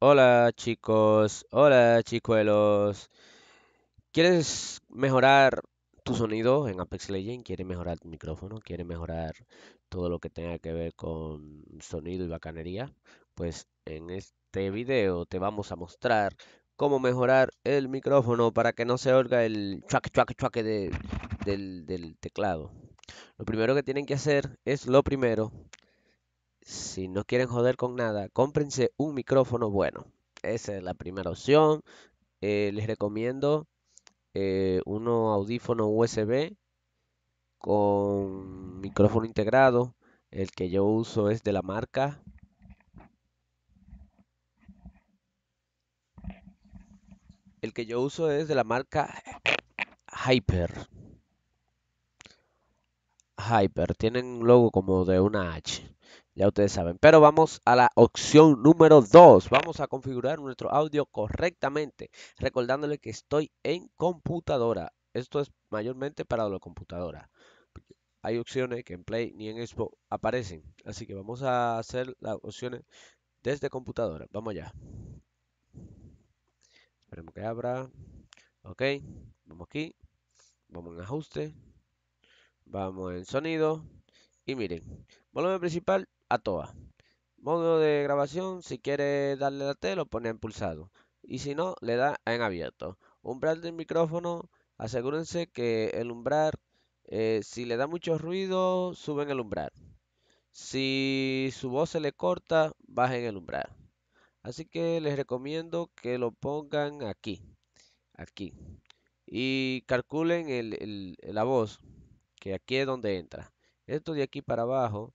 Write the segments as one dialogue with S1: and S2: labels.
S1: hola chicos, hola chicuelos. ¿Quieres mejorar tu sonido en Apex Legends? ¿Quieres mejorar tu micrófono? ¿Quieres mejorar todo lo que tenga que ver con sonido y bacanería? Pues en este video te vamos a mostrar cómo mejorar el micrófono para que no se oiga el Chuaque, chuaque, chuaque del, del teclado. Lo primero que tienen que hacer es lo primero, si no quieren joder con nada, cómprense un micrófono bueno. Esa es la primera opción. Eh, les recomiendo eh, uno audífono USB con micrófono integrado. El que yo uso es de la marca. El que yo uso es de la marca Hyper. Hyper. Tienen un logo como de una H. Ya ustedes saben. Pero vamos a la opción número 2. Vamos a configurar nuestro audio correctamente. Recordándole que estoy en computadora. Esto es mayormente para la computadora. Hay opciones que en Play ni en Expo aparecen. Así que vamos a hacer las opciones desde computadora. Vamos allá. Esperemos que abra. Ok. Vamos aquí. Vamos en ajuste. Vamos en sonido. Y miren, volumen principal a toa. Modo de grabación, si quiere darle la T, lo pone en pulsado. Y si no, le da en abierto. Umbral del micrófono, asegúrense que el umbral, eh, si le da mucho ruido, suben el umbral. Si su voz se le corta, bajen el umbral. Así que les recomiendo que lo pongan aquí. Aquí. Y calculen la voz, que aquí es donde entra. Esto de aquí para abajo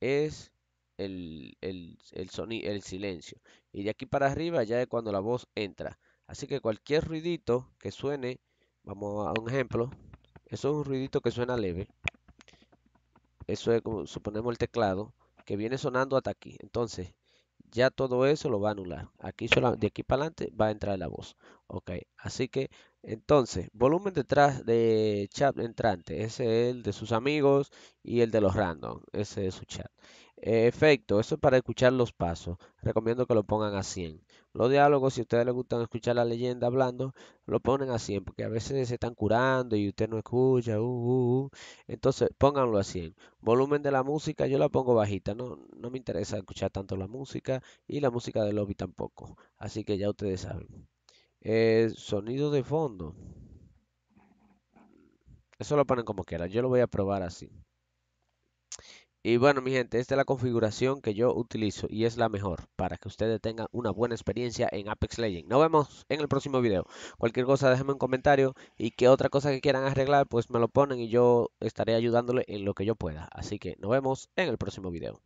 S1: es el, el silencio. Y de aquí para arriba ya es cuando la voz entra. Así que cualquier ruidito que suene, vamos a un ejemplo. Eso es un ruidito que suena leve. Eso es como suponemos el teclado que viene sonando hasta aquí. Entonces, ya todo eso lo va a anular. Aquí solamente de aquí para adelante va a entrar la voz. Ok, así que entonces, volumen detrás de chat entrante, ese es el de sus amigos y el de los random, ese es su chat. Eh, efecto, eso es para escuchar los pasos. Recomiendo que lo pongan a 100. Los diálogos, si a ustedes les gustan escuchar la leyenda hablando, lo ponen a 100, porque a veces se están curando y usted no escucha. Uh, uh, uh. Entonces, pónganlo a 100. Volumen de la música, yo la pongo bajita. No, no me interesa escuchar tanto la música y la música del lobby tampoco. Así que ya ustedes saben. Eh, sonido de fondo. Eso lo ponen como quieran. Yo lo voy a probar así. Y bueno, mi gente, esta es la configuración que yo utilizo y es la mejor para que ustedes tengan una buena experiencia en Apex Legends. Nos vemos en el próximo video. Cualquier cosa déjenme un comentario y que otra cosa que quieran arreglar, pues me lo ponen y yo estaré ayudándole en lo que yo pueda. Así que nos vemos en el próximo video.